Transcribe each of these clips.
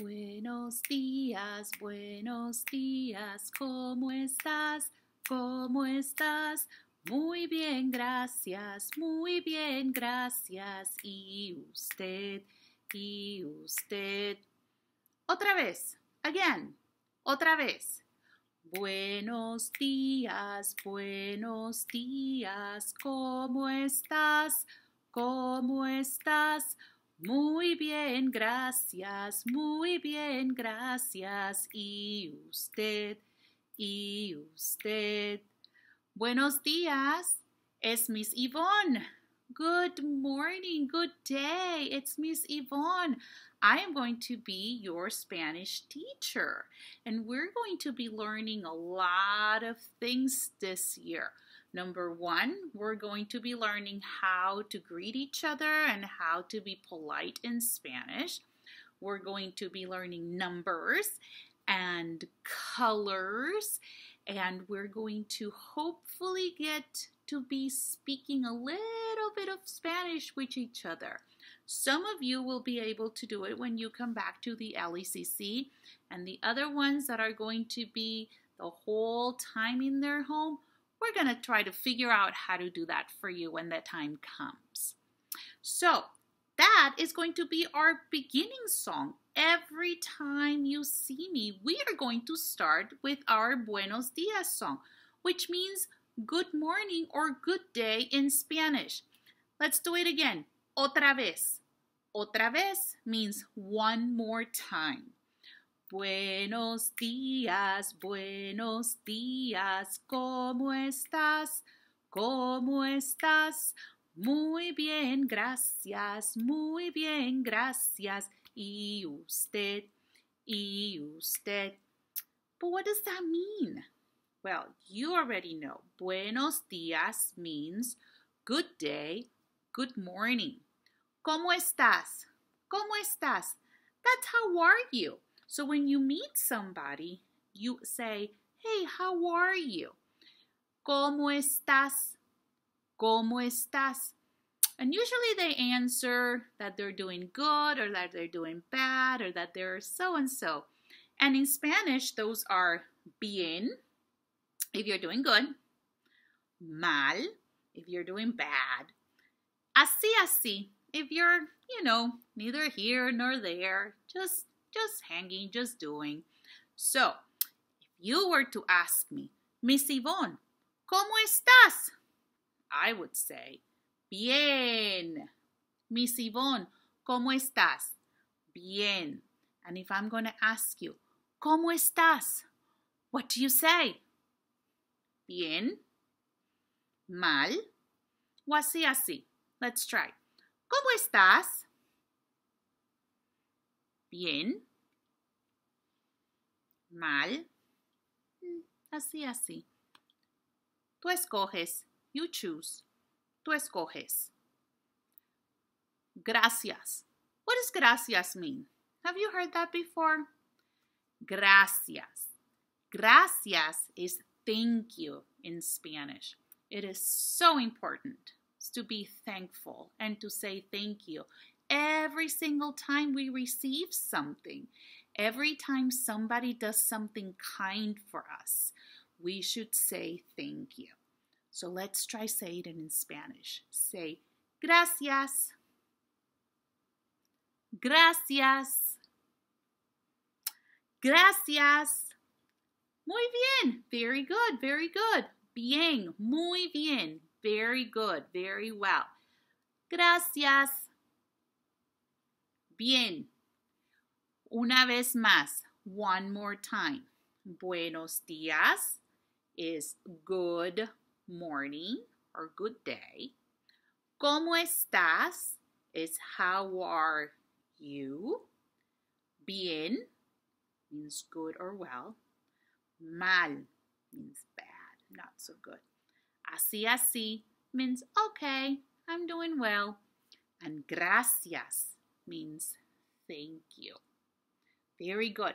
Buenos días, buenos días, ¿cómo estás? ¿Cómo estás? Muy bien, gracias, muy bien, gracias. Y usted, y usted. Otra vez, again, otra vez. Buenos días, buenos días, ¿cómo estás? ¿Cómo estás? Muy bien, gracias, muy bien, gracias. Y usted, y usted. Buenos días, es Miss Yvonne. Good morning, good day, it's Miss Yvonne. I am going to be your Spanish teacher, and we're going to be learning a lot of things this year. Number one, we're going to be learning how to greet each other and how to be polite in Spanish. We're going to be learning numbers and colors, and we're going to hopefully get to be speaking a little bit of Spanish with each other. Some of you will be able to do it when you come back to the LECC, and the other ones that are going to be the whole time in their home we're going to try to figure out how to do that for you when the time comes. So that is going to be our beginning song. Every time you see me, we are going to start with our Buenos Dias song, which means good morning or good day in Spanish. Let's do it again. Otra vez. Otra vez means one more time. Buenos días, buenos días, ¿cómo estás? ¿Cómo estás? Muy bien, gracias, muy bien, gracias. ¿Y usted? ¿Y usted? But what does that mean? Well, you already know. Buenos días means good day, good morning. ¿Cómo estás? ¿Cómo estás? That's how are you? So when you meet somebody, you say, hey, how are you? ¿Cómo estás? ¿Cómo estás? And usually they answer that they're doing good or that they're doing bad or that they're so and so. And in Spanish, those are bien, if you're doing good, mal, if you're doing bad, así, así, if you're, you know, neither here nor there, just just hanging, just doing. So, if you were to ask me, Miss Yvonne, ¿Cómo estás? I would say, Bien. Miss Yvonne, ¿Cómo estás? Bien. And if I'm going to ask you, ¿Cómo estás? What do you say? Bien. Mal. O así, así. Let's try. ¿Cómo estás? Bien mal, mm, así, así. Tú escoges, you choose, tú escoges. Gracias. What does gracias mean? Have you heard that before? Gracias. Gracias is thank you in Spanish. It is so important to be thankful and to say thank you every single time we receive something every time somebody does something kind for us, we should say thank you. So let's try saying it in Spanish. Say, gracias. Gracias. Gracias. Muy bien. Very good. Very good. Bien. Muy bien. Very good. Very well. Gracias. Bien. Una vez más, one more time. Buenos días is good morning or good day. ¿Cómo estás? is how are you. Bien means good or well. Mal means bad, not so good. Así así means okay, I'm doing well. And gracias means thank you. Very good.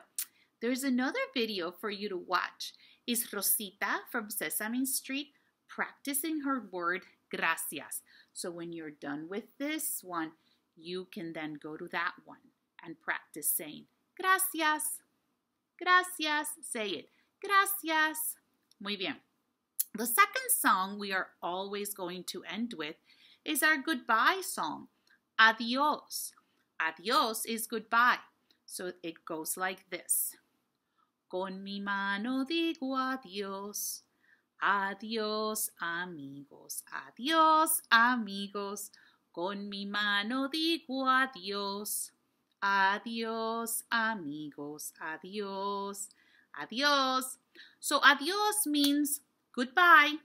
There's another video for you to watch. Is Rosita from Sesame Street practicing her word gracias. So when you're done with this one, you can then go to that one and practice saying gracias. Gracias. Say it. Gracias. Muy bien. The second song we are always going to end with is our goodbye song. Adios. Adios is goodbye. So it goes like this. Con mi mano digo adiós. Adiós amigos, adiós amigos. Con mi mano digo adiós. Adiós amigos, adiós, adiós. So adiós means goodbye.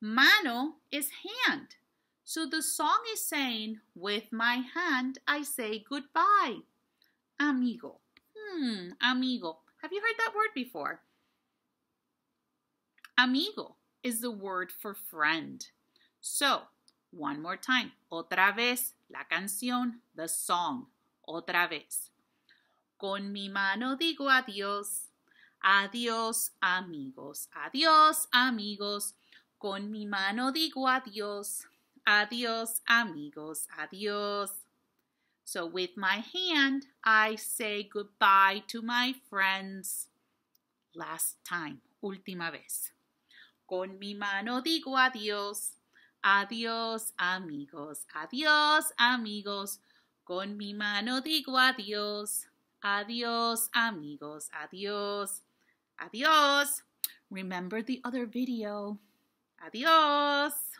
Mano is hand. So the song is saying, with my hand I say goodbye amigo. Hmm, amigo. Have you heard that word before? Amigo is the word for friend. So, one more time. Otra vez, la canción, the song. Otra vez. Con mi mano digo adiós. Adiós, amigos. Adiós, amigos. Con mi mano digo adiós. Adiós, amigos. Adiós. So with my hand, I say goodbye to my friends. Last time, última vez. Con mi mano digo adiós. Adiós amigos, adiós amigos. Con mi mano digo adiós. Adiós amigos, adiós. Adiós. Remember the other video. Adiós.